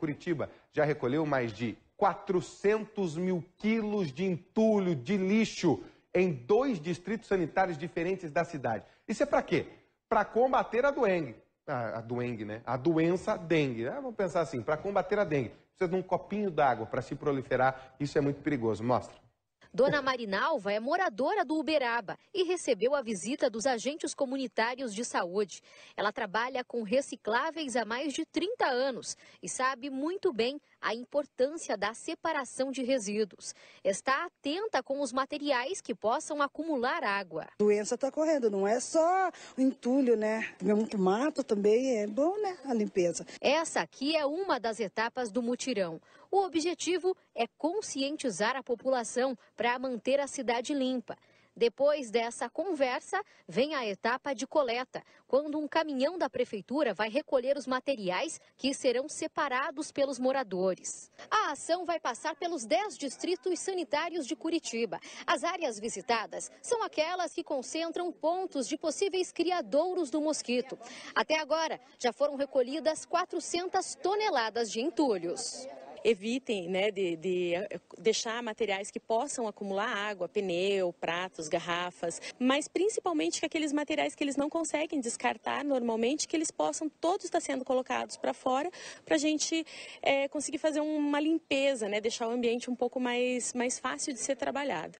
Curitiba já recolheu mais de 400 mil quilos de entulho, de lixo, em dois distritos sanitários diferentes da cidade. Isso é para quê? Para combater a dengue. A, a dengue, né? A doença dengue. Ah, vamos pensar assim, para combater a dengue. Precisa de um copinho d'água para se proliferar. Isso é muito perigoso. Mostra. Dona Marinalva é moradora do Uberaba e recebeu a visita dos agentes comunitários de saúde. Ela trabalha com recicláveis há mais de 30 anos e sabe muito bem a importância da separação de resíduos. Está atenta com os materiais que possam acumular água. A doença está correndo, não é só o entulho, né? É muito mato também é bom, né? A limpeza. Essa aqui é uma das etapas do mutirão. O objetivo é conscientizar a população para manter a cidade limpa. Depois dessa conversa, vem a etapa de coleta, quando um caminhão da prefeitura vai recolher os materiais que serão separados pelos moradores. A ação vai passar pelos 10 distritos sanitários de Curitiba. As áreas visitadas são aquelas que concentram pontos de possíveis criadouros do mosquito. Até agora, já foram recolhidas 400 toneladas de entulhos evitem né, de, de eh, deixar materiais que possam acumular água, pneu, pratos, garrafas, mas principalmente que aqueles materiais que eles não conseguem descartar normalmente, que eles possam todos estar tá sendo colocados para fora para a gente é, conseguir fazer uma limpeza, né, deixar o ambiente um pouco mais, mais fácil de ser trabalhado.